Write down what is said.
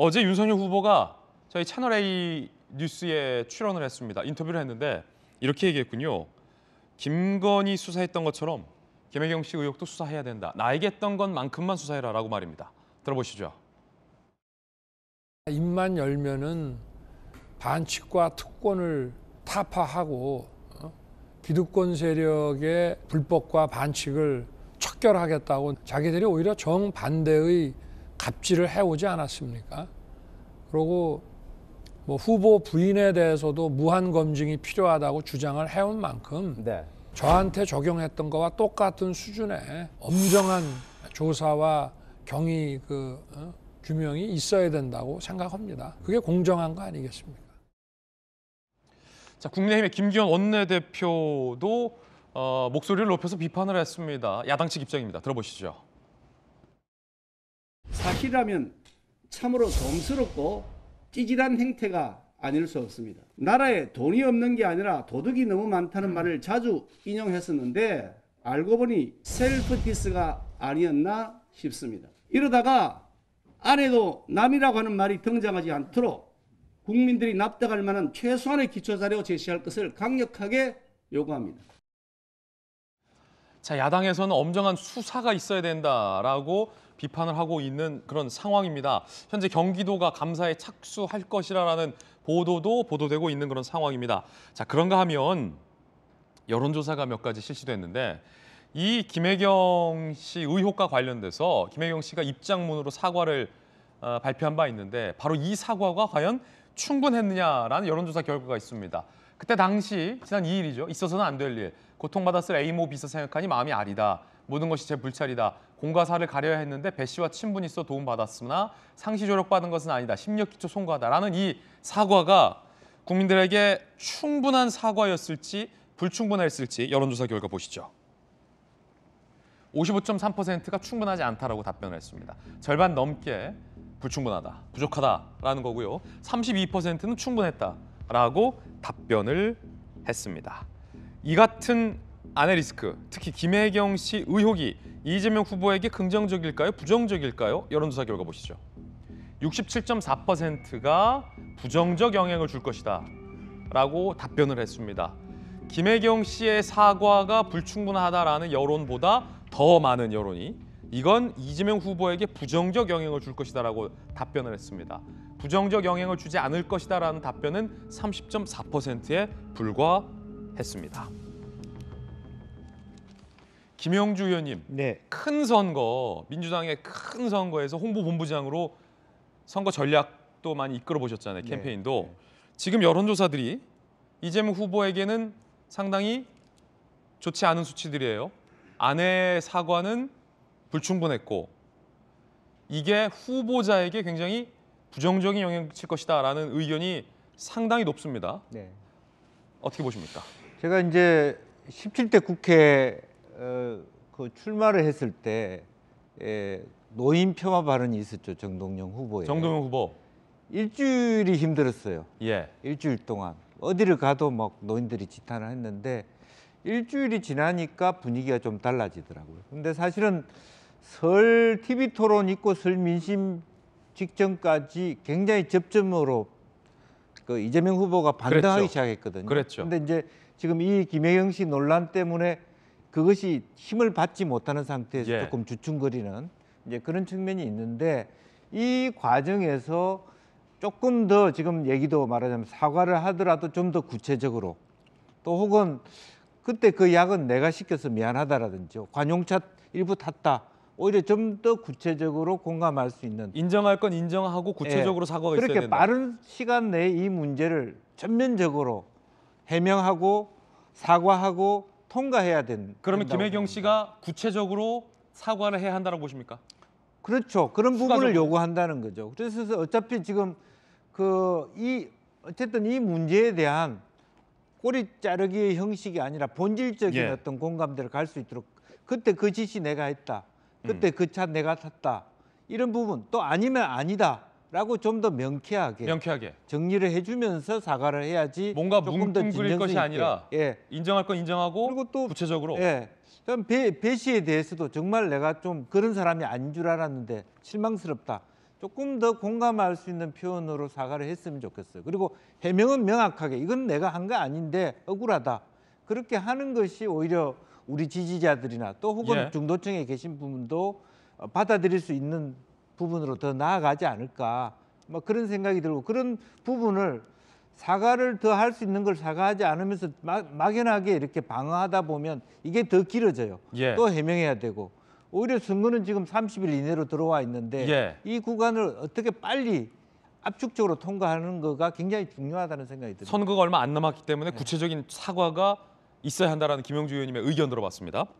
어제 윤석열 후보가 저희 채널A 뉴스에 출연을 했습니다. 인터뷰를 했는데 이렇게 얘기했군요. 김건희 수사했던 것처럼 김혜경 씨 의혹도 수사해야 된다. 나에게 했던 것만큼만 수사해라라고 말입니다. 들어보시죠. 입만 열면은 반칙과 특권을 타파하고 어? 기득권 세력의 불법과 반칙을 척결하겠다고 자기들이 오히려 정반대의 갑질을 해오지 않았습니까? 그리고 뭐 후보 부인에 대해서도 무한 검증이 필요하다고 주장을 해온 만큼 네. 저한테 적용했던 거와 똑같은 수준의 엄정한 조사와 경위 그 어? 규명이 있어야 된다고 생각합니다. 그게 공정한 거 아니겠습니까? 자, 국민의힘의 김기현 원내대표도 어, 목소리를 높여서 비판을 했습니다. 야당 측 입장입니다. 들어보시죠. 실이라면 참으로 점스럽고 찌질한 행태가 아닐 수 없습니다. 나라에 돈이 없는 게 아니라 도둑이 너무 많다는 말을 자주 인용했었는데 알고 보니 셀프티스가 아니었나 싶습니다. 이러다가 아내도 남이라고 하는 말이 등장하지 않도록 국민들이 납득할 만한 최소한의 기초자료 제시할 것을 강력하게 요구합니다. 자, 야당에서는 엄정한 수사가 있어야 된다라고 비판을 하고 있는 그런 상황입니다. 현재 경기도가 감사에 착수할 것이라는 보도도 보도되고 있는 그런 상황입니다. 자, 그런가 하면 여론조사가 몇 가지 실시됐는데 이 김혜경 씨 의혹과 관련돼서 김혜경 씨가 입장문으로 사과를 어, 발표한 바 있는데 바로 이 사과가 과연 충분했느냐라는 여론조사 결과가 있습니다. 그때 당시 지난 2일이죠. 있어서는 안 될 일. 고통받았을 A모 비서 생각하니 마음이 아리다. 모든 것이 제 불찰이다. 공과 사를 가려야 했는데 배 씨와 친분이 있어 도움받았으나 상시 조력받은 것은 아니다. 심력기초 송구하다라는 이 사과가 국민들에게 충분한 사과였을지 불충분했을지 여론조사 결과 보시죠. 55.3%가 충분하지 않다라고 답변을 했습니다. 절반 넘게 불충분하다, 부족하다라는 거고요. 32%는 충분했다라고 답변을 했습니다. 이 같은 아내리스크, 특히 김혜경 씨 의혹이 이재명 후보에게 긍정적일까요? 부정적일까요? 여론조사 결과 보시죠. 67.4%가 부정적 영향을 줄 것이다 라고 답변을 했습니다. 김혜경 씨의 사과가 불충분하다라는 여론보다 더 많은 여론이 이건 이재명 후보에게 부정적 영향을 줄 것이다 라고 답변을 했습니다. 부정적 영향을 주지 않을 것이다 라는 답변은 30.4%에 불과했습니다. 김영주 의원님, 네. 큰 선거, 민주당의 큰 선거에서 홍보본부장으로 선거 전략도 많이 이끌어 보셨잖아요, 네. 캠페인도. 네. 지금 여론조사들이 이재명 후보에게는 상당히 좋지 않은 수치들이에요. 아내의 사과는 불충분했고 이게 후보자에게 굉장히 부정적인 영향을 칠 것이다라는 의견이 상당히 높습니다. 네. 어떻게 보십니까? 제가 이제 17대 국회 어, 그 출마를 했을 때 예, 노인 폄하 발언이 있었죠 정동영 후보에. 정동영 후보. 일주일이 힘들었어요. 예. 일주일 동안 어디를 가도 막 노인들이 지탄을 했는데 일주일이 지나니까 분위기가 좀 달라지더라고요. 근데 사실은 설 TV 토론 있고 설 민심 직전까지 굉장히 접점으로 그 이재명 후보가 반등하기 그랬죠. 시작했거든요. 그랬죠. 근데 이제 지금 이 김혜경 씨 논란 때문에 그것이 힘을 받지 못하는 상태에서 예. 조금 주춤거리는 이제 그런 측면이 있는데 이 과정에서 조금 더 지금 얘기도 말하자면 사과를 하더라도 좀 더 구체적으로 또 혹은 그때 그 약은 내가 시켜서 미안하다라든지 관용차 일부 탔다 오히려 좀 더 구체적으로 공감할 수 있는 인정할 건 인정하고 구체적으로 예, 사과가 그렇게 있어야 된다. 빠른 시간 내에 이 문제를 전면적으로 해명하고 사과하고 통과해야 된. 그러면 김혜경 씨가 구체적으로 사과를 해야 한다고 보십니까? 그렇죠. 그런 추가적으로. 부분을 요구한다는 거죠. 그래서 어차피 지금 그 이 어쨌든 이 문제에 대한 꼬리 자르기 의 형식이 아니라 본질적인 예. 어떤 공감대를 갈 수 있도록 그때 그 짓이 내가 했다. 그때 음. 그차 내가 탔다. 이런 부분 또 아니면 아니다. 라고 좀 더 명쾌하게, 명쾌하게 정리를 해주면서 사과를 해야지 뭔가 조금 더진정 것이 있게. 아니라 예. 인정할 건 인정하고 그리고 또 구체적으로 예. 그럼 배, 배 씨에 대해서도 정말 내가 좀 그런 사람이 아닌 줄 알았는데 실망스럽다. 조금 더 공감할 수 있는 표현으로 사과를 했으면 좋겠어요. 그리고 해명은 명확하게 이건 내가 한 거 아닌데 억울하다. 그렇게 하는 것이 오히려 우리 지지자들이나 또 혹은 예. 중도층에 계신 분도 받아들일 수 있는 부분으로 더 나아가지 않을까 뭐 그런 생각이 들고 그런 부분을 사과를 더 할 수 있는 걸 사과하지 않으면서 막, 연하게 이렇게 방어하다 보면 이게 더 길어져요. 예. 또 해명해야 되고 오히려 선거는 지금 30일 이내로 들어와 있는데 예. 이 구간을 어떻게 빨리 압축적으로 통과하는 거가 굉장히 중요하다는 생각이 듭니다. 선거가 얼마 안 남았기 때문에 예. 구체적인 사과가 있어야 한다는 김영주 의원님의 의견 들어봤습니다.